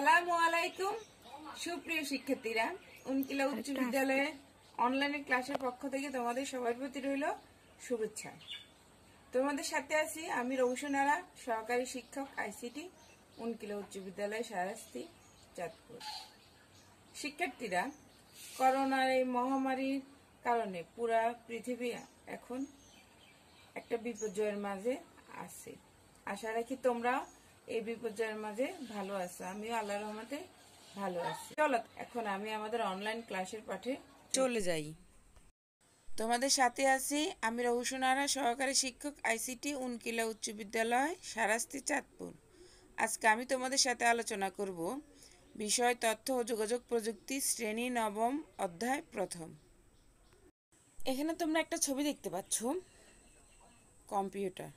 আসসালামু আলাইকুম সুপ্রিয় শিক্ষার্থীরা উনকিলা উচ্চ বিদ্যালয়ে অনলাইনে ক্লাসের পক্ষ থেকে তোমাদের সবার প্রতি রইল শুভেচ্ছা তোমাদের সাথে আছি আমি রৌসনারা সহকারী শিক্ষক আইসিটি উনকিলা উচ্চ বিদ্যালয় সারাস্তি চাঁদপুর শিক্ষার্থীরা করোনার এই মহামারীর কারণে পুরা পৃথিবী এখন একটা বিপর্যয়ের মাঝে আছে আশা রাখি তোমরা এই বিপর্যয়ের মাঝে ভালো আছে আমিও আল্লাহ রহমতে ভালো আছি চলো এখন আমি আমাদের অনলাইন ক্লাসের পাঠে চলে যাই তোমাদের সাথে আছি আমি রহুসুনারা সহকারী শিক্ষক আইসিটি উনকিলা উচ্চ বিদ্যালয় সারাস্তি চাঁদপুর আজকে আমি তোমাদের সাথে আলোচনা করব বিষয় তথ্য ও যোগাযোগ প্রযুক্তি শ্রেণী নবম অধ্যায় প্রথম এখানে তোমরা একটা ছবি দেখতে পাচ্ছ কম্পিউটার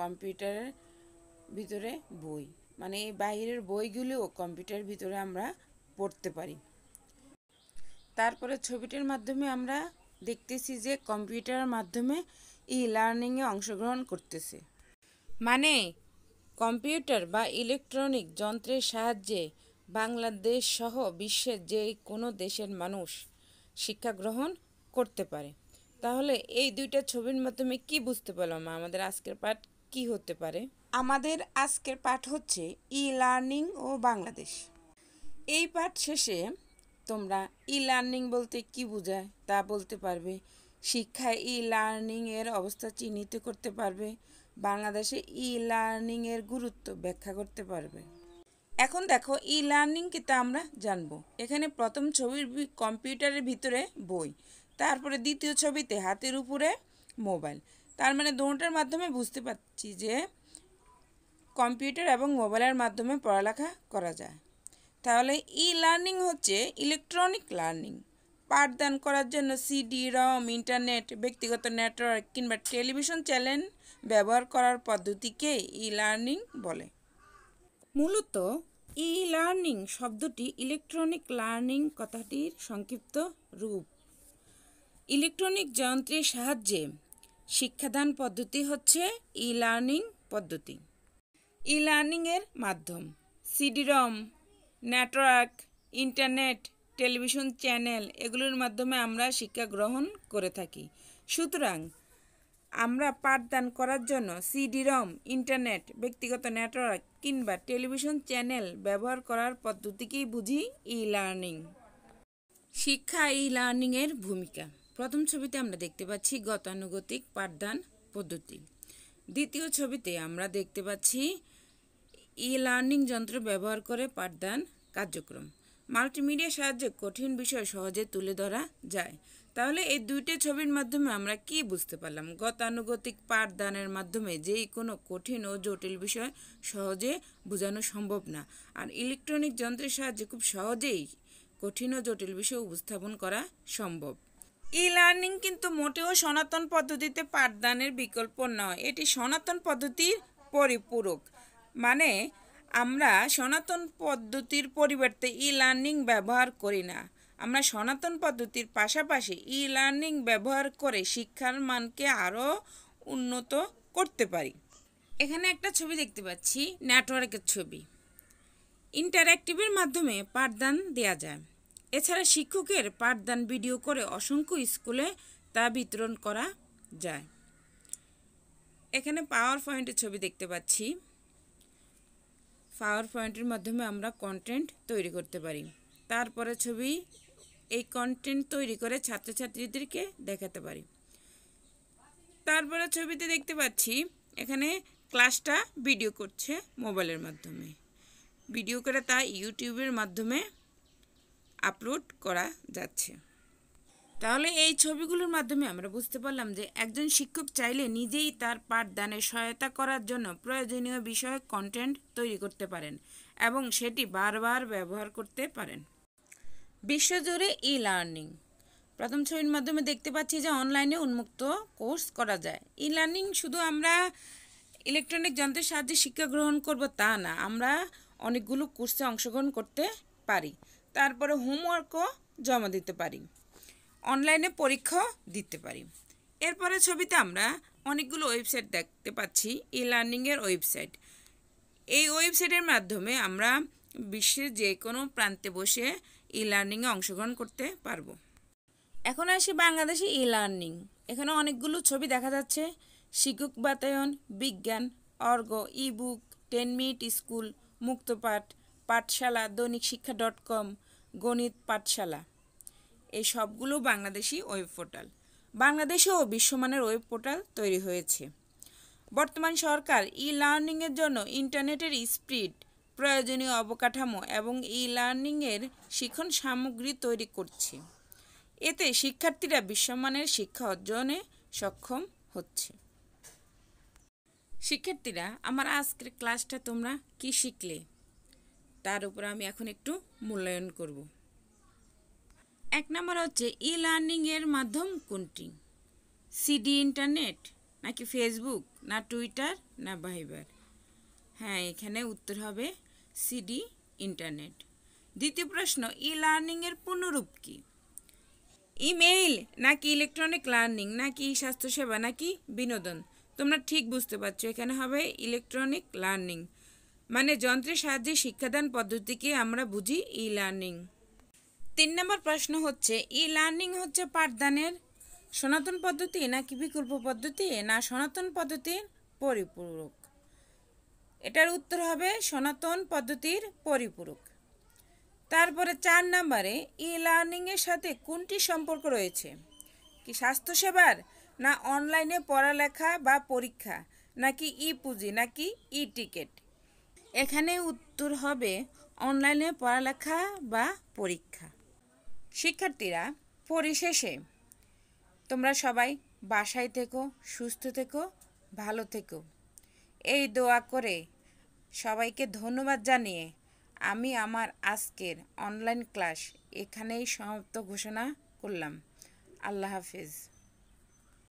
কম্পিউটারের ভিতরে বই মানে এই বাইরের বইগুলিও কম্পিউটার ভিতরে আমরা পড়তে পারি তারপরে ছবিটার মাধ্যমে আমরা দেখতেছি যে কম্পিউটারের মাধ্যমে ই লার্নিংয়ে অংশগ্রহণ করতেছে মানে কম্পিউটার বা ইলেকট্রনিক যন্ত্রের সাহায্যে বাংলাদেশ সহ বিশ্বের যে কোনো দেশের মানুষ শিক্ষা গ্রহণ করতে পারে তাহলে এই দুইটা ছবির মাধ্যমে কি বুঝতে পারলাম আমাদের আজকের পাঠ কি হতে পারে আমাদের আজকের পাঠ হচ্ছে ই লার্নিং ও বাংলাদেশ এই পাঠ শেষে তোমরা ই লার্নিং বলতে কি বোঝায় তা বলতে পারবে শিক্ষায় ই লার্নিং এর অবস্থা চিহ্নিত করতে পারবে বাংলাদেশে ই লার্নিং এর গুরুত্ব ব্যাখ্যা করতে পারবে এখন দেখো ই লার্নিং তা আমরা জানবো এখানে প্রথম ছবির কম্পিউটারের ভিতরে বই তারপরে দ্বিতীয় ছবিতে হাতের উপরে মোবাইল তার মানে দোনোটার মাধ্যমে বুঝতে পারছি যে কম্পিউটার এবং মোবাইলের মাধ্যমে পড়ালেখা করা যায় তাহলে ই লার্নিং হচ্ছে ইলেকট্রনিক লার্নিং পাঠদান করার জন্য সিডি রম ইন্টারনেট ব্যক্তিগত নেটওয়ার্ক কিংবা টেলিভিশন চ্যানেল ব্যবহার করার পদ্ধতিকে ই লার্নিং বলে মূলত ই লার্নিং শব্দটি ইলেকট্রনিক লার্নিং কথাটির সংক্ষিপ্ত রূপ ইলেকট্রনিক যন্ত্রের সাহায্যে শিক্ষাদান পদ্ধতি হচ্ছে ই লার্নিং পদ্ধতি ই লার্নিংয়ের মাধ্যম CD ROM network internet television channel এগুলোর মাধ্যমে আমরা শিক্ষা গ্রহণ করে থাকি সুতরাং আমরা পাঠদান করার জন্য সিডিরম ইন্টারনেট ব্যক্তিগত নেটওয়ার্ক কিংবা টেলিভিশন চ্যানেল ব্যবহার করার পদ্ধতিকেই বুঝি ই লার্নিং শিক্ষা ই লার্নিংয়ের ভূমিকা প্রথম ছবিতে আমরা দেখতে পাচ্ছি গতানুগতিক পাঠদান পদ্ধতি দ্বিতীয় ছবিতে আমরা দেখতে পাচ্ছি ই লার্নিং যন্ত্র ব্যবহার করে পাঠদান কার্যক্রম মাল্টিমিডিয়ার সাহায্যে কঠিন বিষয় সহজে তুলে ধরা যায় তাহলে এই দুইটি ছবির মাধ্যমে আমরা কি বুঝতে পারলাম গতানুগতিক পাঠদানের মাধ্যমে যেই কোনো কঠিন ও জটিল বিষয় সহজে বোঝানো সম্ভব না আর ইলেকট্রনিক যন্ত্রের সাহায্যে খুব সহজেই কঠিন ও জটিল বিষয় উপস্থাপন করা সম্ভব ই লার্নিং কিন্তু মোটেও সনাতন পদ্ধতিতে পাঠদানের বিকল্প নয় এটি সনাতন পদ্ধতির পরিপূরক মানে আমরা সনাতন পদ্ধতির পরিবর্তে ই লার্নিং ব্যবহার করি না আমরা সনাতন পদ্ধতির পাশাপাশি ই লার্নিং ব্যবহার করে শিক্ষার মানকে আরও উন্নত করতে পারি এখানে একটা ছবি দেখতে পাচ্ছি নেটওয়ার্কের ছবি ইন্টারঅ্যাক্টিভের মাধ্যমে পাঠদান দেয়া যায় এছাড়া শিক্ষকের পাঠদান ভিডিও করে অসংখ্য স্কুলে তা বিতরণ করা যায় এখানে পাওয়ার পয়েন্টের ছবি দেখতে পাচ্ছি পাওয়ার পয়েন্টের মাধ্যমে আমরা কন্টেন্ট তৈরি করতে পারি তারপরে ছবি এই কন্টেন্ট তৈরি করে ছাত্রছাত্রীদেরকে দেখাতে পারি তারপরে ছবিতে দেখতে পাচ্ছি এখানে ক্লাসটা ভিডিও করছে মোবাইলের মাধ্যমে ভিডিও করে তা ইউটিউবের মাধ্যমে আপলোড করা যাচ্ছে তাহলে এই ছবিগুলোর মাধ্যমে আমরা বুঝতে পারলাম যে একজন শিক্ষক চাইলে নিজেই তার পাঠদানে সহায়তা করার জন্য প্রয়োজনীয় বিষয়ে কন্টেন্ট তৈরি করতে পারেন এবং সেটি বারবার ব্যবহার করতে পারেন বিশ্বজুড়ে ই লার্নিং প্রথম ছবির মাধ্যমে দেখতে পাচ্ছি যে অনলাইনে উন্মুক্ত কোর্স করা যায় ই লার্নিং শুধু আমরা ইলেকট্রনিক যন্ত্রের সাহায্যে শিক্ষা গ্রহণ করব তা না আমরা অনেকগুলো কোর্সে অংশগ্রহণ করতে পারি তারপরে হোমওয়ার্কও জমা দিতে পারি অনলাইনে পরীক্ষা দিতে পারি এরপরে ছবিতে আমরা অনেকগুলো ওয়েবসাইট দেখতে পাচ্ছি ই লার্নিংয়ের ওয়েবসাইট এই ওয়েবসাইটের মাধ্যমে আমরা বিশ্বের যে কোনো প্রান্তে বসে ই লার্নিংয়ে অংশগ্রহণ করতে পারবো এখন আসি বাংলাদেশে ই লার্নিং এখানে অনেকগুলো ছবি দেখা যাচ্ছে শিক্ষক বাতায়ন বিজ্ঞান org ebook ten minute school মুক্তপাঠ পাঠশালা দৈনিক শিক্ষা ডট কম গণিত পাঠশালা এই সবগুলো বাংলাদেশি ওয়েব পোর্টাল বাংলাদেশেও বিশ্বমানের ওয়েব পোর্টাল তৈরি হয়েছে বর্তমান সরকার ই লার্নিংয়ের জন্য ইন্টারনেটের স্পিড প্রয়োজনীয় অবকাঠামো এবং ই লার্নিংয়ের শিক্ষণ সামগ্রী তৈরি করছে এতে শিক্ষার্থীরা বিশ্বমানের শিক্ষা অর্জনে সক্ষম হচ্ছে শিক্ষার্থীরা আমার আজকের ক্লাসটা তোমরা কি শিখলে তার উপর আমি এখন একটু মূল্যায়ন করব এক নম্বর হচ্ছে ই লার্নিংয়ের মাধ্যম কোনটি সিডি ইন্টারনেট নাকি ফেসবুক না টুইটার না ভাইবার হ্যাঁ এখানে উত্তর হবে সিডি ইন্টারনেট দ্বিতীয় প্রশ্ন ই লার্নিংয়ের পুনরূপ কি ইমেইল নাকি ইলেকট্রনিক লার্নিং নাকি স্বাস্থ্যসেবা নাকি বিনোদন তোমরা ঠিক বুঝতে পারছো এখানে হবে ইলেকট্রনিক লার্নিং মানে যন্ত্রের সাহায্যে শিক্ষাদান পদ্ধতিকে আমরা বুঝি ই লার্নিং তিন নম্বর প্রশ্ন হচ্ছে ই লার্নিং হচ্ছে পাঠদানের সনাতন পদ্ধতি নাকি বিকল্প পদ্ধতি না সনাতন পদ্ধতির পরিপূরক এটার উত্তর হবে সনাতন পদ্ধতির পরিপূরক তারপরে চার নম্বরে ই লার্নিংয়ের সাথে কোনটি সম্পর্ক রয়েছে কি স্বাস্থ্যসেবার না অনলাইনে পড়ালেখা বা পরীক্ষা নাকি ই পুঁজি নাকি ই টিকিট এখানে উত্তর হবে অনলাইনে পড়ালেখা বা পরীক্ষা শিক্ষার্থীরা পরিশেষে তোমরা সবাই বাসায় থেকো সুস্থ থেকো ভালো থেকো এই দোয়া করে সবাইকে ধন্যবাদ জানিয়ে আমি আমার আজকের অনলাইন ক্লাস এখানেই সমাপ্ত ঘোষণা করলাম আল্লাহ হাফিজ